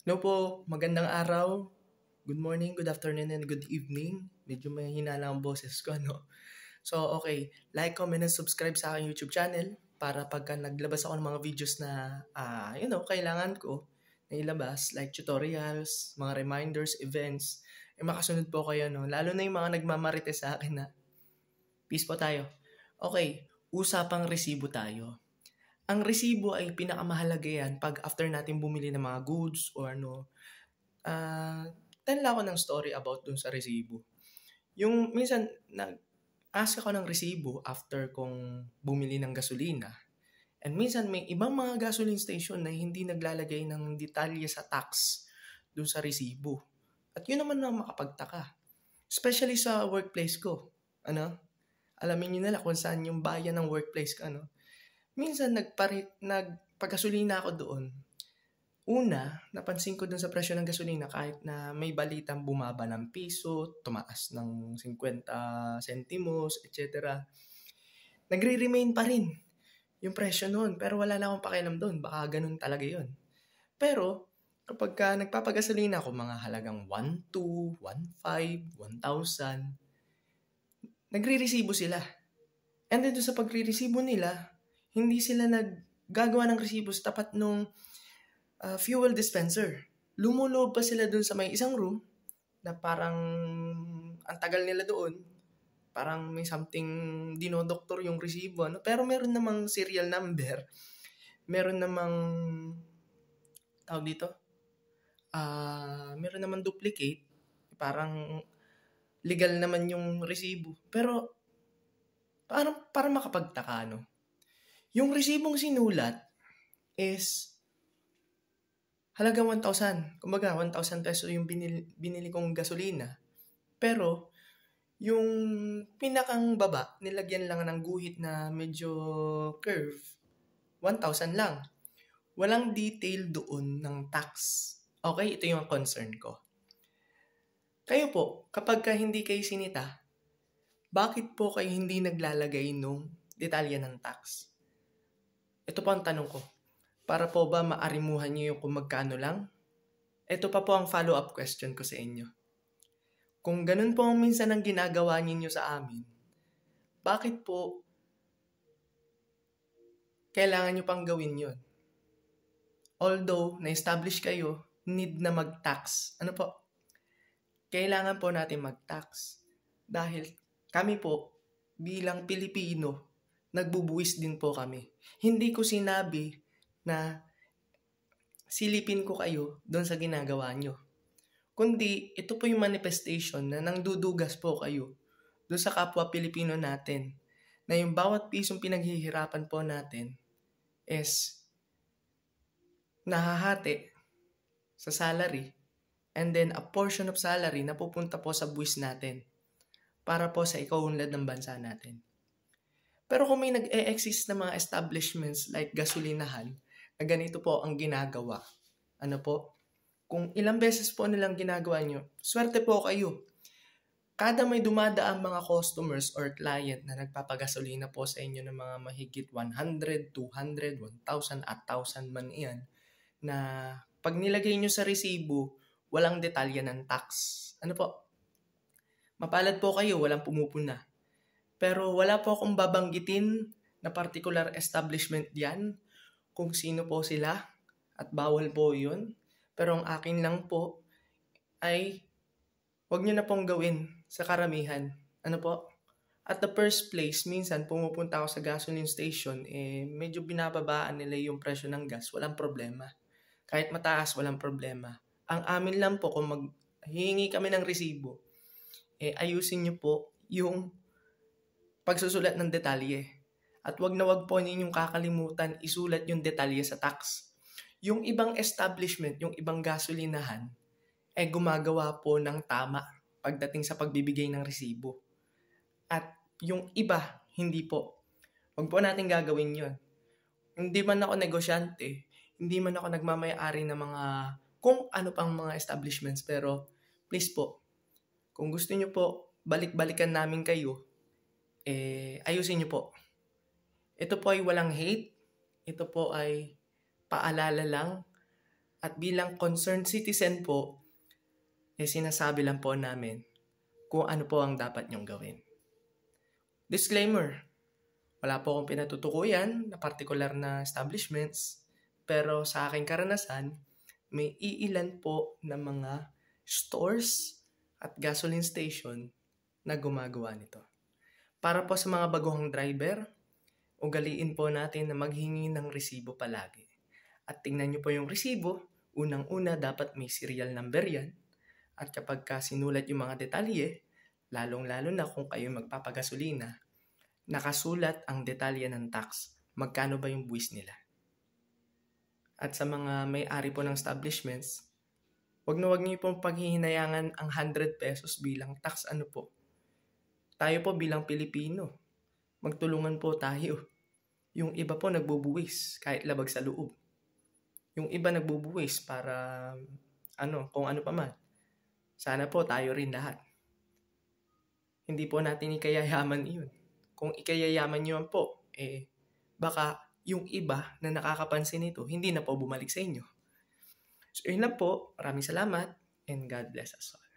Hello po, magandang araw. Good morning, good afternoon, and good evening. Medyo mahina lang ang boses ko, ano? So, okay. Like, comment, and subscribe sa aking YouTube channel para pagka naglabas ako ng mga videos na, uh, you know, kailangan ko na ilabas, like tutorials, mga reminders, events, eh makasunod po kayo, no? Lalo na yung mga nagmamarite sa akin na, peace po tayo. Okay, usapang resibo tayo ang resibo ay pinakamahalaga yan pag after natin bumili ng mga goods or ano. Uh, ah, tala ko ng story about dun sa resibo. Yung minsan, nag-ask ako ng resibo after kong bumili ng gasolina. And minsan may ibang mga gasoline station na hindi naglalagay ng detalye sa tax dun sa resibo. At yun naman ang makapagtaka. Especially sa workplace ko. Ano? Alamin niyo na kung saan yung bayan ng workplace ko. ano? minsan nagpare, nagpagasolina ako doon. Una, napansin ko doon sa presyo ng gasolina kahit na may balitang bumaba ng piso, tumaas ng 50 centimos, etc. Nagre-remain pa rin yung presyo noon pero wala na akong pakialam doon. Baka ganun talaga yon. Pero kapag ka nagpapagasolina ako, mga halagang 1, 2, 1,000, nagre-resibo sila. And then sa pagre-resibo nila, hindi sila naggagawa ng resibo sa tapat nung uh, fuel dispenser. Lumuloob pa sila doon sa may isang room na parang ang tagal nila doon. Parang may something dinodoktor yung resibo. Ano? Pero meron namang serial number. Meron namang tawag dito? Uh, meron namang duplicate. Parang legal naman yung resibo. Pero parang, parang makapagtaka, no? Yung resibong sinulat is halaga 1,000. Kumbaga, 1,000 peso yung binili, binili kong gasolina. Pero, yung pinakang baba, nilagyan lang ng guhit na medyo curve, 1,000 lang. Walang detail doon ng tax. Okay, ito yung concern ko. Kayo po, kapag ka hindi kayo sinita, bakit po kayo hindi naglalagay ng detalya ng tax? Ito po ang tanong ko. Para po ba maarimuhan niyo yung kung magkano lang? Ito pa po ang follow-up question ko sa inyo. Kung ganun po ang minsan ang ginagawa ninyo sa amin, bakit po kailangan nyo pang gawin yun? Although, na-establish kayo, need na mag-tax. Ano po? Kailangan po natin mag-tax. Dahil kami po, bilang Pilipino, nagbubuwis din po kami. Hindi ko sinabi na silipin ko kayo doon sa ginagawa nyo. Kundi, ito po yung manifestation na nangdudugas po kayo doon sa kapwa Pilipino natin na yung bawat pisong pinaghihirapan po natin is nahahati sa salary and then a portion of salary na pupunta po sa buwis natin para po sa ikaunlad ng bansa natin. Pero kung may nag-exist e na mga establishments like gasolinahan, na ganito po ang ginagawa. Ano po? Kung ilang beses po nilang ginagawa nyo, swerte po kayo. Kada may dumadaan mga customers or client na nagpapagasolina po sa inyo ng mga mahigit 100, 200, 1,000 at 1,000 man iyan, na pag nilagay nyo sa resibo, walang detalya ng tax. Ano po? Mapalad po kayo, walang pumupuna pero wala po akong babanggitin na particular establishment diyan kung sino po sila, at bawal po yun. Pero ang akin lang po ay wag nyo na pong gawin sa karamihan. Ano po? At the first place, minsan pumupunta ako sa gasoline station, eh medyo binababaan nila yung presyo ng gas, walang problema. Kahit mataas, walang problema. Ang amin lang po, kung mag, hihingi kami ng resibo, eh ayusin nyo po yung pagsusulat ng detalye. At wag na wag po ninyong kakalimutan isulat yung detalye sa tax. Yung ibang establishment, yung ibang gasolinahan, eh gumagawa po ng tama pagdating sa pagbibigay ng resibo. At yung iba, hindi po. Huwag po natin gagawin yun. Hindi man ako negosyante, hindi man ako nagmamayari ng mga kung ano pang mga establishments pero please po, kung gusto nyo po, balik-balikan namin kayo eh, ayusin nyo po. Ito po ay walang hate. Ito po ay paalala lang. At bilang concerned citizen po, eh sinasabi lang po namin kung ano po ang dapat nyong gawin. Disclaimer, wala po akong pinatutukuyan na particular na establishments, pero sa aking karanasan, may iilan po na mga stores at gasoline station na gumagawa nito. Para po sa mga baguhang driver, ugaliin po natin na maghingi ng resibo palagi. At tingnan nyo po yung resibo, unang-una dapat may serial number yan. At kapag ka sinulat yung mga detalye, lalong-lalo na kung kayo magpapagasolina, nakasulat ang detalye ng tax, magkano ba yung buwis nila. At sa mga may-ari po ng establishments, wag na wag niyo pong paghihinayangan ang 100 pesos bilang tax ano po tayo po bilang Pilipino, magtulungan po tayo. Yung iba po nagbubuwis kahit labag sa loob. Yung iba nagbubuwis para ano, kung ano pa man. Sana po tayo rin lahat. Hindi po natin ikayayaman iyon. Kung ikayayaman nyo po, eh, baka yung iba na nakakapansin nito, hindi na po bumalik sa inyo. So, yun lang po. Maraming salamat and God bless us all.